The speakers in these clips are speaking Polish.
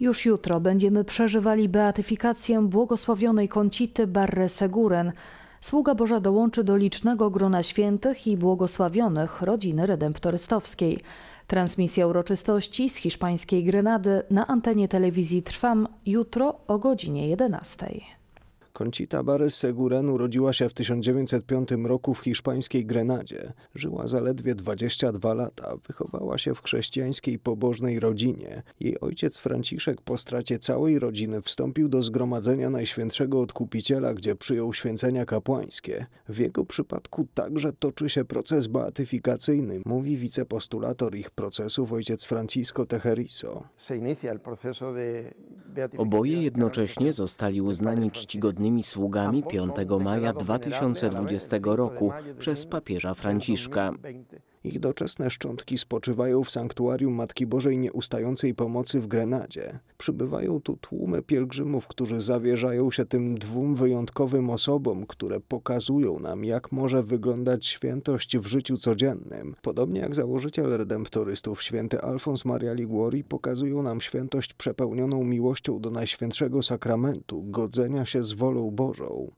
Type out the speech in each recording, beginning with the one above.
Już jutro będziemy przeżywali beatyfikację błogosławionej Koncity Barre Seguren. Sługa Boża dołączy do licznego grona świętych i błogosławionych rodziny redemptorystowskiej. Transmisja uroczystości z hiszpańskiej Grenady na antenie telewizji Trwam jutro o godzinie 11. Concita Barres Seguran urodziła się w 1905 roku w hiszpańskiej Grenadzie. Żyła zaledwie 22 lata, wychowała się w chrześcijańskiej pobożnej rodzinie. Jej ojciec Franciszek po stracie całej rodziny wstąpił do Zgromadzenia Najświętszego Odkupiciela, gdzie przyjął święcenia kapłańskie. W jego przypadku także toczy się proces beatyfikacyjny, mówi wicepostulator ich procesów ojciec Francisco Tejerizo. Se inicia el proceso de Oboje jednocześnie zostali uznani czcigodnymi sługami 5 maja 2020 roku przez papieża Franciszka. Ich doczesne szczątki spoczywają w sanktuarium Matki Bożej Nieustającej Pomocy w Grenadzie. Przybywają tu tłumy pielgrzymów, którzy zawierzają się tym dwóm wyjątkowym osobom, które pokazują nam, jak może wyglądać świętość w życiu codziennym. Podobnie jak założyciel redemptorystów, święty Alfons Maria Liguori pokazują nam świętość przepełnioną miłością do Najświętszego Sakramentu, godzenia się z wolą Bożą.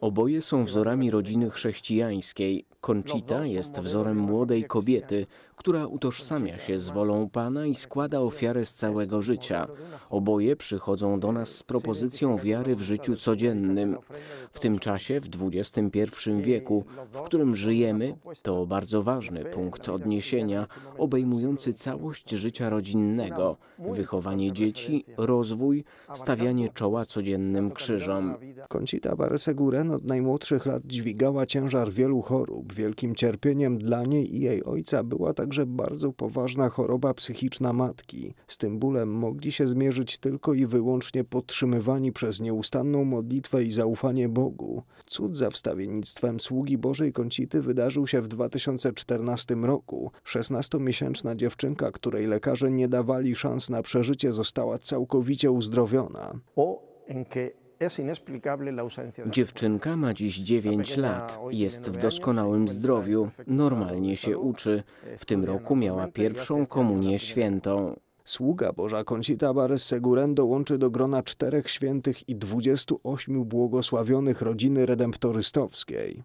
Oboje są wzorami rodziny chrześcijańskiej. Conchita jest wzorem młodej kobiety, która utożsamia się z wolą Pana i składa ofiarę z całego życia. Oboje przychodzą do nas z propozycją wiary w życiu codziennym. W tym czasie, w XXI wieku, w którym żyjemy, to bardzo ważny punkt odniesienia, obejmujący całość życia rodzinnego, wychowanie dzieci, rozwój, stawianie czoła codziennym krzyżom. Koncita Bareseguren od najmłodszych lat dźwigała ciężar wielu chorób. Wielkim cierpieniem dla niej i jej ojca była także bardzo poważna choroba psychiczna matki. Z tym bólem mogli się zmierzyć tylko i wyłącznie podtrzymywani przez nieustanną modlitwę i zaufanie Bogu. Cud za wstawiennictwem sługi Bożej Koncity wydarzył się w 2014 roku. 16-miesięczna dziewczynka, której lekarze nie dawali szans na przeżycie, została całkowicie uzdrowiona. Dziewczynka ma dziś 9 lat, jest w y doskonałym zdrowiu, normalnie się uczy. W tym roku miała y pierwszą komunię świętą. Sługa Boża Concitabar z Seguren dołączy do grona czterech świętych i dwudziestu ośmiu błogosławionych rodziny redemptorystowskiej.